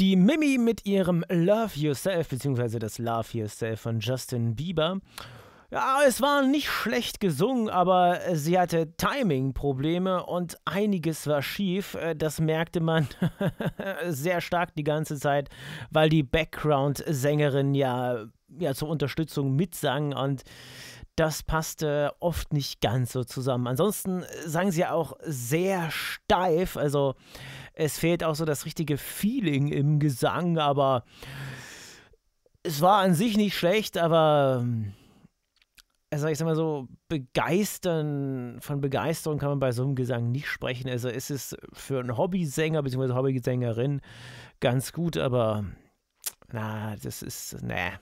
Die Mimi mit ihrem Love Yourself, beziehungsweise das Love Yourself von Justin Bieber. Ja, es war nicht schlecht gesungen, aber sie hatte Timing-Probleme und einiges war schief. Äh, das merkte man sehr stark die ganze Zeit, weil die Background-Sängerin ja ja, zur Unterstützung mitsang und das passte oft nicht ganz so zusammen. Ansonsten äh, sang sie auch sehr steif, also es fehlt auch so das richtige Feeling im Gesang, aber es war an sich nicht schlecht, aber ähm, also ich sag mal so, begeistern, von Begeisterung kann man bei so einem Gesang nicht sprechen. Also ist es für einen Hobbysänger bzw. Hobbysängerin ganz gut, aber na, das ist, ne,